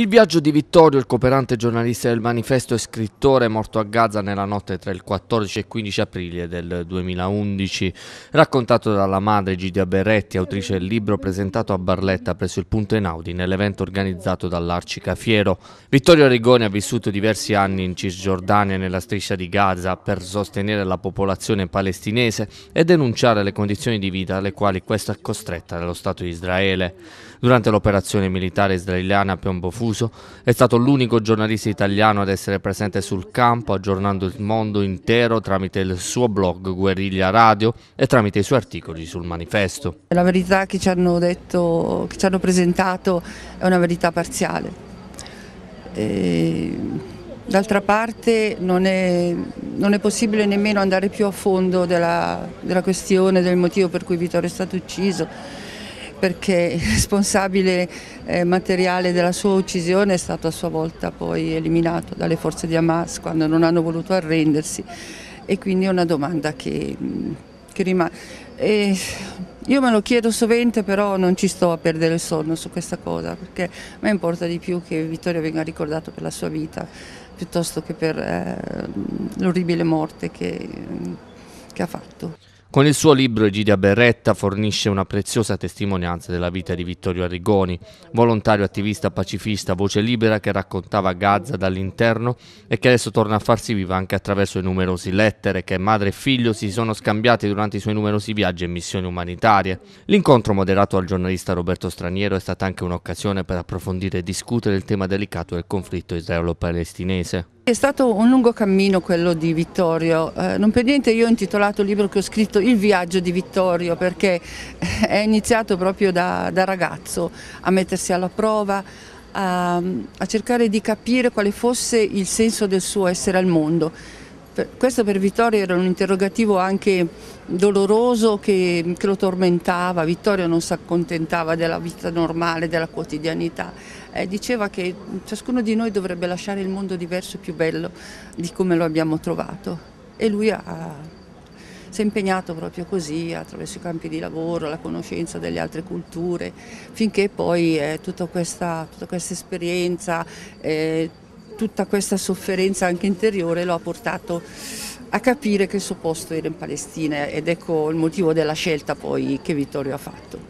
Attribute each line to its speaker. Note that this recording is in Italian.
Speaker 1: Il viaggio di Vittorio, il cooperante giornalista del manifesto e scrittore morto a Gaza nella notte tra il 14 e il 15 aprile del 2011, raccontato dalla madre Gidia Berretti, autrice del libro presentato a Barletta presso il Punto Enaudi nell'evento organizzato dall'Arcica Fiero. Vittorio Rigoni ha vissuto diversi anni in Cisgiordania e nella striscia di Gaza per sostenere la popolazione palestinese e denunciare le condizioni di vita alle quali questa è costretta dallo Stato di Israele. Durante l'operazione militare israeliana Piombo Piombofu diffuso, è stato l'unico giornalista italiano ad essere presente sul campo aggiornando il mondo intero tramite il suo blog Guerriglia Radio e tramite i suoi articoli sul manifesto.
Speaker 2: La verità che ci hanno, detto, che ci hanno presentato è una verità parziale. E... D'altra parte non è, non è, possibile nemmeno andare più a fondo della, della questione, del motivo per cui Vittorio è stato ucciso perché il responsabile eh, materiale della sua uccisione è stato a sua volta poi eliminato dalle forze di Hamas quando non hanno voluto arrendersi e quindi è una domanda che, che rimane. E io me lo chiedo sovente però non ci sto a perdere il sonno su questa cosa perché a me importa di più che Vittorio venga ricordato per la sua vita piuttosto che per eh, l'orribile morte che, che ha fatto.
Speaker 1: Con il suo libro Egidia Berretta fornisce una preziosa testimonianza della vita di Vittorio Arrigoni, volontario attivista pacifista, voce libera che raccontava Gaza dall'interno e che adesso torna a farsi viva anche attraverso le numerose lettere che madre e figlio si sono scambiati durante i suoi numerosi viaggi e missioni umanitarie. L'incontro moderato al giornalista Roberto Straniero è stata anche un'occasione per approfondire e discutere il tema delicato del conflitto israelo-palestinese.
Speaker 2: È stato un lungo cammino quello di Vittorio, eh, non per niente io ho intitolato il libro che ho scritto Il viaggio di Vittorio perché eh, è iniziato proprio da, da ragazzo a mettersi alla prova, a, a cercare di capire quale fosse il senso del suo essere al mondo questo per Vittorio era un interrogativo anche doloroso che, che, lo tormentava, Vittorio non si accontentava della vita normale, della quotidianità, eh, diceva che ciascuno di noi dovrebbe lasciare il mondo diverso e più bello di come lo abbiamo trovato e lui ha, si è impegnato proprio così attraverso i campi di lavoro, la conoscenza delle altre culture, finché poi eh, tutta, questa, tutta, questa, esperienza... Eh, tutta questa sofferenza anche interiore lo ha portato a capire che il suo posto era in Palestina ed ecco il motivo della scelta poi che Vittorio ha fatto.